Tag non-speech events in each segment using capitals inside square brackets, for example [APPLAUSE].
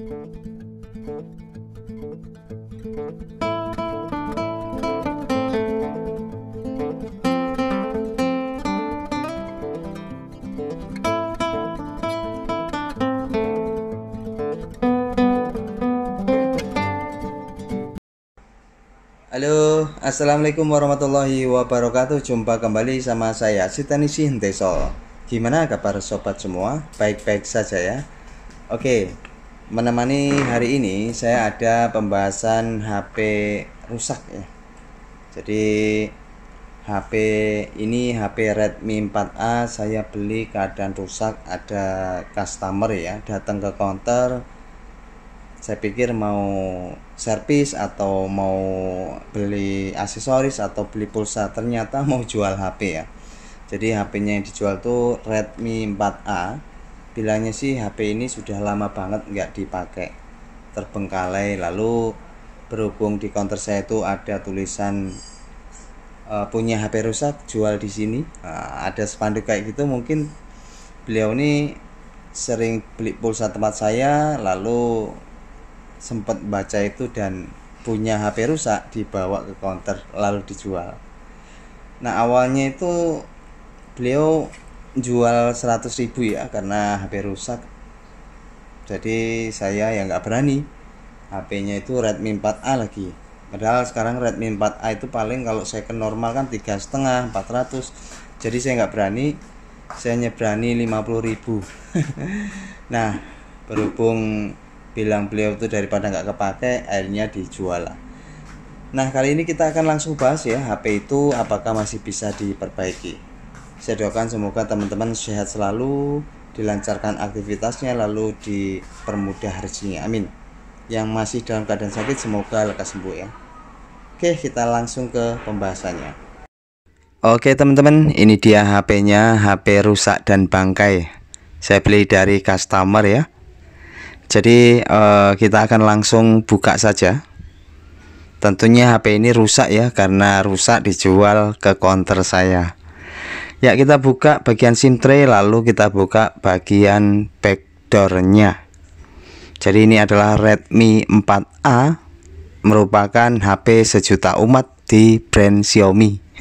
Halo, Assalamualaikum warahmatullahi wabarakatuh Jumpa kembali sama saya, Sitani Henteso Gimana kabar sobat semua? Baik-baik saja ya Oke, menemani hari ini saya ada pembahasan HP rusak ya. Jadi HP ini HP Redmi 4A saya beli keadaan rusak ada customer ya datang ke counter saya pikir mau servis atau mau beli aksesoris atau beli pulsa ternyata mau jual HP ya jadi HP-nya yang dijual tuh Redmi 4A bilangnya sih HP ini sudah lama banget nggak dipakai terbengkalai lalu berhubung di counter saya itu ada tulisan e, punya HP rusak jual di sini e, ada spanduk kayak gitu mungkin beliau ini sering beli pulsa tempat saya lalu sempat baca itu dan punya HP rusak dibawa ke counter lalu dijual nah awalnya itu beliau jual 100 ribu ya karena HP rusak jadi saya yang nggak berani HP-nya itu Redmi 4A lagi padahal sekarang Redmi 4A itu paling kalau saya ke normal kan tiga setengah 400 jadi saya nggak berani saya nyebrani 50 ribu [LAUGHS] nah berhubung bilang beliau itu daripada nggak kepake akhirnya dijual lah nah kali ini kita akan langsung bahas ya HP itu apakah masih bisa diperbaiki saya doakan semoga teman-teman sehat selalu dilancarkan aktivitasnya lalu dipermudah rezekinya amin yang masih dalam keadaan sakit semoga lekas sembuh ya oke kita langsung ke pembahasannya Oke teman-teman ini dia HP-nya HP rusak dan bangkai saya beli dari customer ya jadi eh, kita akan langsung buka saja tentunya HP ini rusak ya karena rusak dijual ke counter saya ya kita buka bagian SIM tray lalu kita buka bagian backdoornya jadi ini adalah Redmi 4A merupakan HP sejuta umat di brand Xiaomi [LAUGHS]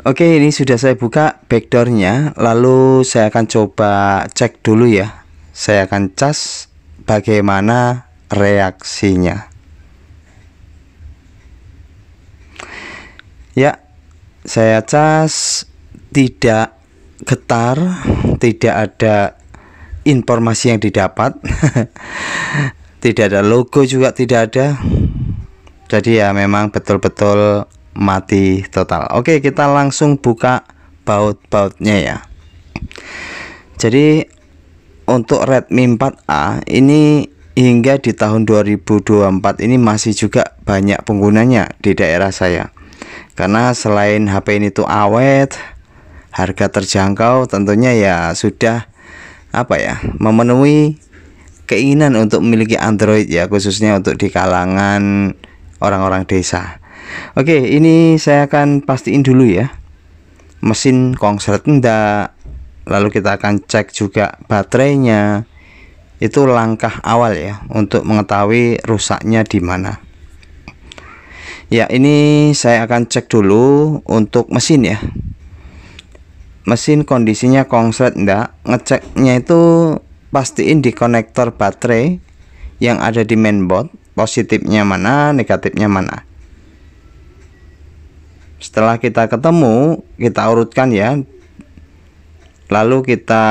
Oke ini sudah saya buka backdoornya lalu saya akan coba cek dulu ya saya akan cas bagaimana reaksinya ya saya cas tidak getar tidak ada informasi yang didapat [LAUGHS] tidak ada logo juga tidak ada jadi ya memang betul-betul mati total oke kita langsung buka baut-bautnya ya jadi untuk Redmi 4A ini hingga di tahun 2024 ini masih juga banyak penggunanya di daerah saya karena selain HP ini tuh awet harga terjangkau tentunya ya sudah apa ya memenuhi keinginan untuk memiliki Android ya khususnya untuk di kalangan orang-orang desa Oke ini saya akan pastiin dulu ya mesin konslet tidak lalu kita akan cek juga baterainya itu langkah awal ya untuk mengetahui rusaknya di mana ya ini saya akan cek dulu untuk mesin ya mesin kondisinya konslet enggak ngeceknya itu pastiin di konektor baterai yang ada di mainboard positifnya mana negatifnya mana setelah kita ketemu kita urutkan ya lalu kita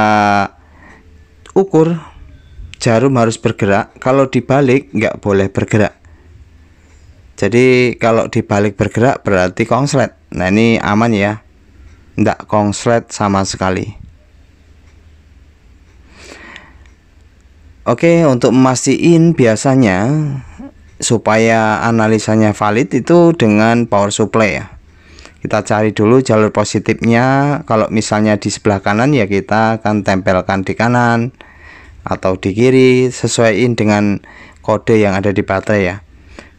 ukur jarum harus bergerak kalau dibalik nggak boleh bergerak jadi kalau dibalik bergerak berarti kongslet nah ini aman ya tidak kongslet sama sekali Oke untuk memastikan biasanya supaya analisanya valid itu dengan power supply ya kita cari dulu jalur positifnya kalau misalnya di sebelah kanan ya kita akan tempelkan di kanan atau di kiri sesuaiin dengan kode yang ada di baterai ya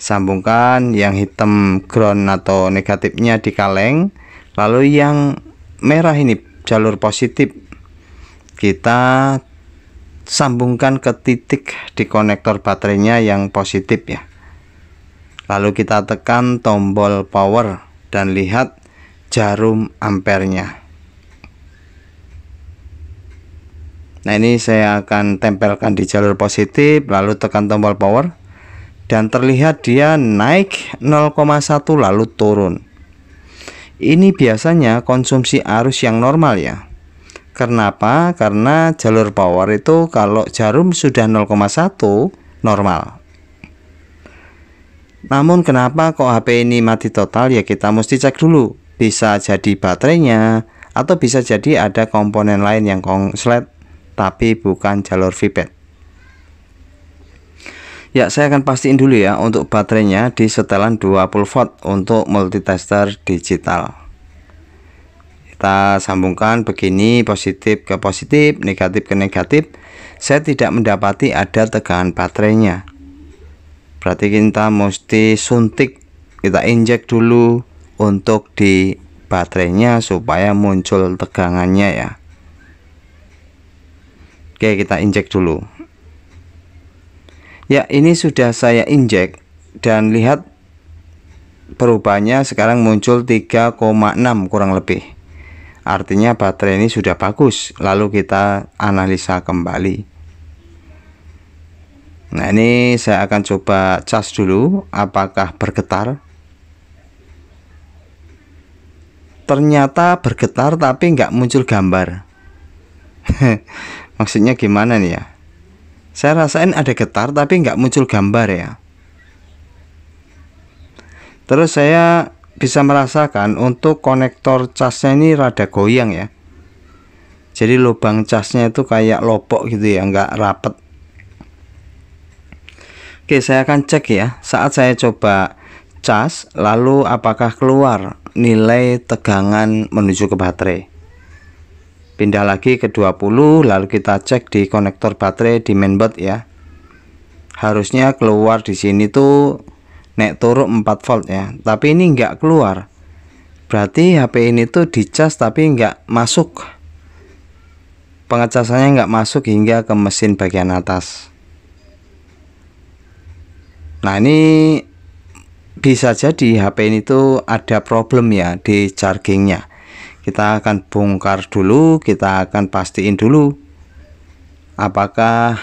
sambungkan yang hitam ground atau negatifnya di kaleng lalu yang merah ini jalur positif kita sambungkan ke titik di konektor baterainya yang positif ya lalu kita tekan tombol power dan lihat jarum ampernya nah ini saya akan tempelkan di jalur positif lalu tekan tombol power dan terlihat dia naik 0,1 lalu turun ini biasanya konsumsi arus yang normal ya Kenapa? Karena jalur power itu kalau jarum sudah 0,1 normal Namun kenapa kok HP ini mati total ya kita mesti cek dulu Bisa jadi baterainya atau bisa jadi ada komponen lain yang konslet tapi bukan jalur VBAT ya saya akan pastiin dulu ya untuk baterainya di setelan 20 volt untuk multitester digital kita sambungkan begini positif ke positif negatif ke negatif saya tidak mendapati ada tegangan baterainya berarti kita mesti suntik kita injek dulu untuk di baterainya supaya muncul tegangannya ya Oke kita injek dulu ya ini sudah saya injek dan lihat perubahannya sekarang muncul 3,6 kurang lebih artinya baterai ini sudah bagus lalu kita analisa kembali nah ini saya akan coba cas dulu apakah bergetar ternyata bergetar tapi nggak muncul gambar [LAUGHS] maksudnya gimana nih ya saya rasain ada getar tapi nggak muncul gambar ya terus saya bisa merasakan untuk konektor casnya ini rada goyang ya jadi lubang casnya itu kayak lopok gitu ya nggak rapet oke saya akan cek ya saat saya coba cas lalu apakah keluar nilai tegangan menuju ke baterai pindah lagi ke 20 lalu kita cek di konektor baterai di mainboard ya harusnya keluar di sini tuh naik turun 4 volt ya tapi ini nggak keluar berarti HP ini tuh dicas tapi nggak masuk pengecasannya nggak masuk hingga ke mesin bagian atas nah ini bisa jadi HP ini tuh ada problem ya di chargingnya kita akan bongkar dulu kita akan pastiin dulu apakah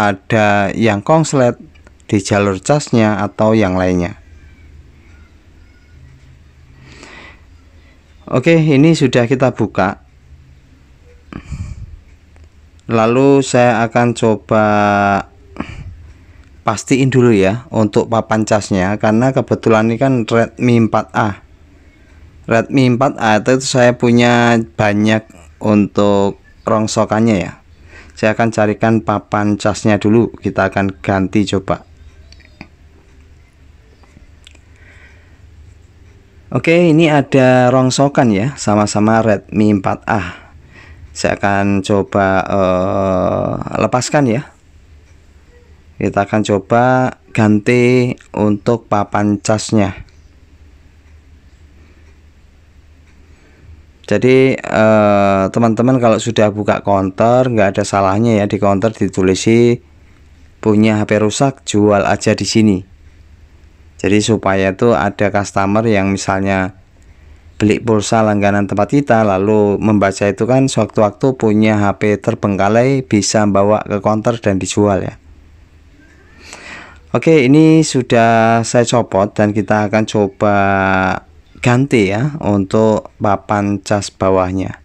ada yang kongslet di jalur casnya atau yang lainnya Oke ini sudah kita buka lalu saya akan coba pastiin dulu ya untuk papan casnya karena kebetulan ini kan Redmi 4A Redmi 4A ah, itu saya punya banyak untuk rongsokannya ya saya akan carikan papan casnya dulu kita akan ganti coba Oke ini ada rongsokan ya sama-sama Redmi 4A ah. saya akan coba uh, lepaskan ya kita akan coba ganti untuk papan casnya jadi eh, teman-teman eh, kalau sudah buka counter nggak ada salahnya ya di counter ditulisi punya HP rusak jual aja di sini jadi supaya tuh ada customer yang misalnya beli pulsa langganan tempat kita lalu membaca itu kan sewaktu-waktu punya HP terbengkalai bisa bawa ke counter dan dijual ya Oke ini sudah saya copot dan kita akan coba ganti ya untuk papan cas bawahnya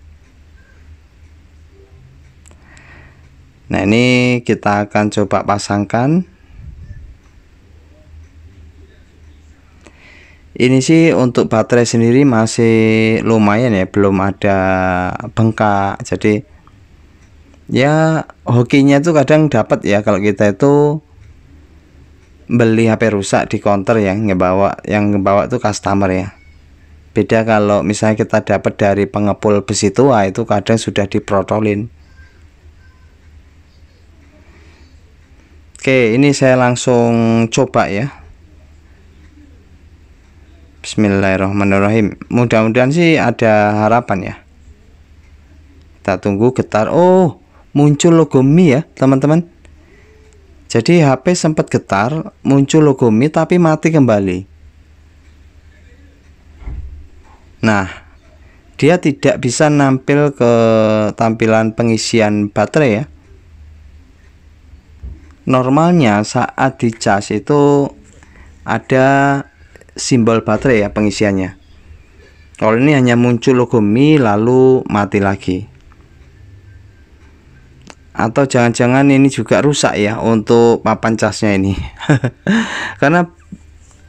nah ini kita akan coba pasangkan ini sih untuk baterai sendiri masih lumayan ya belum ada bengkak jadi ya hokinya tuh kadang dapat ya kalau kita itu beli HP rusak di counter ya ngebawa yang bawa tuh customer ya beda kalau misalnya kita dapat dari pengepul besi tua itu kadang sudah diprotolin oke ini saya langsung coba ya Bismillahirrahmanirrahim mudah-mudahan sih ada harapan ya kita tunggu getar oh muncul logo Mi ya teman-teman jadi HP sempat getar muncul logo Mi tapi mati kembali nah dia tidak bisa nampil ke tampilan pengisian baterai ya normalnya saat di charge itu ada simbol baterai ya pengisiannya kalau ini hanya muncul logo Mi lalu mati lagi atau jangan-jangan ini juga rusak ya untuk papan casnya ini [LAUGHS] karena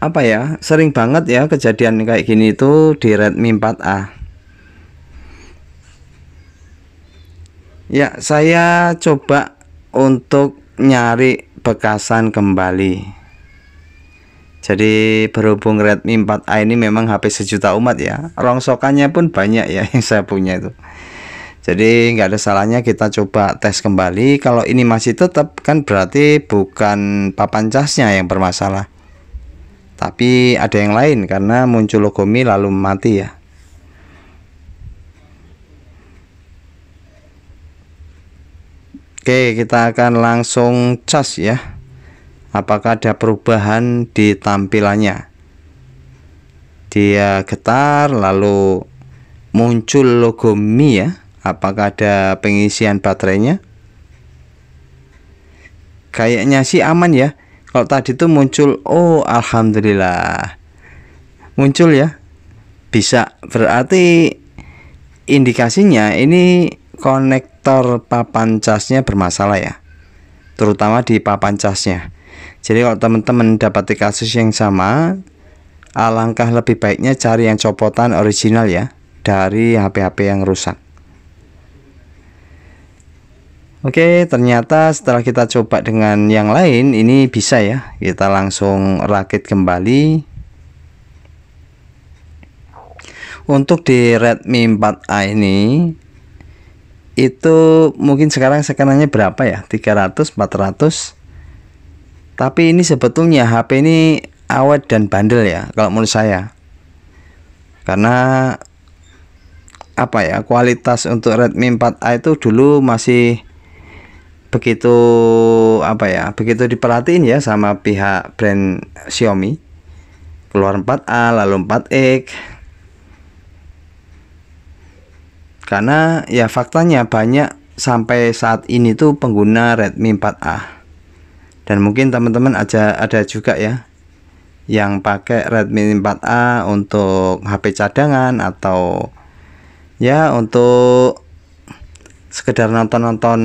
apa ya sering banget ya kejadian kayak gini itu di Redmi 4A ya saya coba untuk nyari bekasan kembali jadi berhubung Redmi 4A ini memang HP sejuta umat ya rongsokannya pun banyak ya [LAUGHS] yang saya punya itu jadi nggak ada salahnya kita coba tes kembali kalau ini masih tetap kan berarti bukan papan casnya yang bermasalah tapi ada yang lain karena muncul logomi lalu mati ya Oke kita akan langsung cas ya apakah ada perubahan di tampilannya dia getar lalu muncul logo Mi ya apakah ada pengisian baterainya kayaknya sih aman ya kalau tadi itu muncul oh alhamdulillah muncul ya bisa berarti indikasinya ini konektor papan casnya bermasalah ya terutama di papan casnya jadi kalau teman-teman dapat kasus yang sama alangkah lebih baiknya cari yang copotan original ya dari HP-HP yang rusak Oke, ternyata setelah kita coba dengan yang lain ini bisa ya. Kita langsung rakit kembali. Untuk di Redmi 4A ini itu mungkin sekarang sekarangnya berapa ya? 300, 400. Tapi ini sebetulnya HP ini awet dan bandel ya kalau menurut saya. Karena apa ya kualitas untuk Redmi 4A itu dulu masih begitu apa ya begitu diperhatiin ya sama pihak brand Xiaomi keluar 4A lalu 4X karena ya faktanya banyak sampai saat ini tuh pengguna Redmi 4A dan mungkin teman-teman aja ada juga ya yang pakai Redmi 4A untuk HP cadangan atau ya untuk sekedar nonton-nonton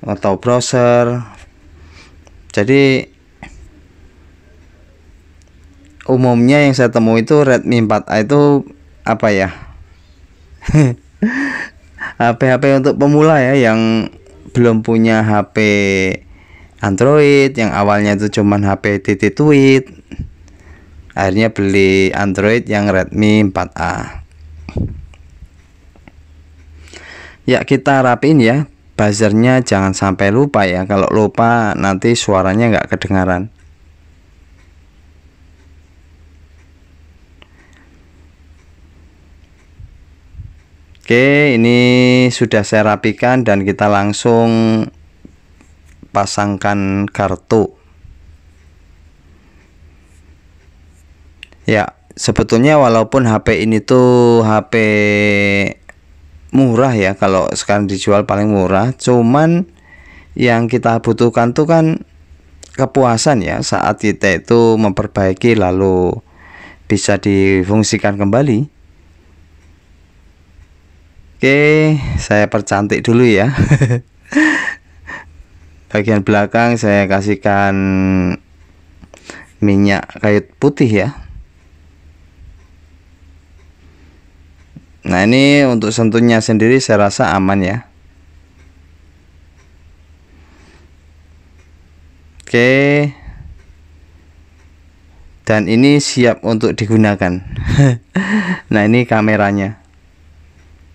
atau browser jadi umumnya yang saya temui itu Redmi 4A itu apa ya HP-HP [LAUGHS] untuk pemula ya yang belum punya HP Android yang awalnya itu cuman HP TT Tweet akhirnya beli Android yang Redmi 4A ya kita rapin ya buzzernya jangan sampai lupa ya kalau lupa nanti suaranya nggak kedengaran Oke ini sudah saya rapikan dan kita langsung pasangkan kartu ya sebetulnya walaupun HP ini tuh HP murah ya kalau sekarang dijual paling murah cuman yang kita butuhkan tuh kan kepuasan ya saat kita itu memperbaiki lalu bisa difungsikan kembali oke saya percantik dulu ya [LAUGHS] bagian belakang saya kasihkan minyak kayu putih ya Nah ini untuk sentuhnya sendiri saya rasa aman ya Oke Dan ini siap untuk digunakan [LAUGHS] Nah ini kameranya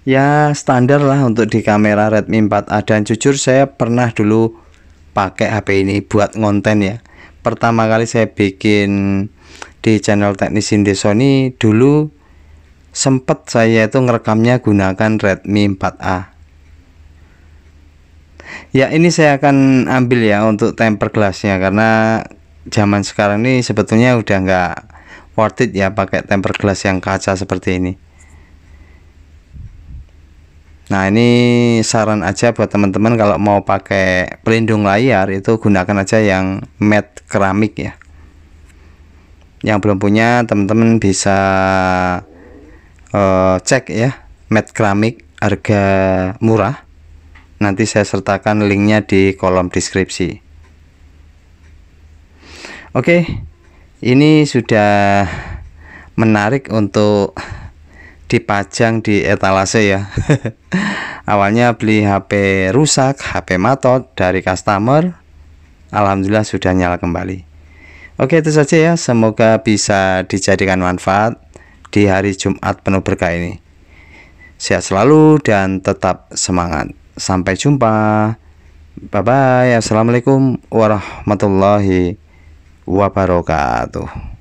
Ya standar lah untuk di kamera Redmi 4A Dan jujur saya pernah dulu pakai HP ini buat konten ya Pertama kali saya bikin di channel teknisi Indesoni dulu sempat saya itu ngerekamnya gunakan Redmi 4A ya ini saya akan ambil ya untuk temper glassnya karena zaman sekarang ini sebetulnya udah nggak worth it ya pakai temper glass yang kaca seperti ini nah ini saran aja buat teman-teman kalau mau pakai pelindung layar itu gunakan aja yang matte keramik ya yang belum punya teman-teman bisa uh, cek ya matte keramik harga murah nanti saya sertakan linknya di kolom deskripsi oke okay, ini sudah menarik untuk dipajang di etalase ya [LAUGHS] awalnya beli HP rusak HP matot dari customer Alhamdulillah sudah nyala kembali Oke itu saja ya semoga bisa dijadikan manfaat di hari Jumat penuh berkah ini. Sehat selalu dan tetap semangat. Sampai jumpa. Bye bye. Assalamualaikum warahmatullahi wabarakatuh.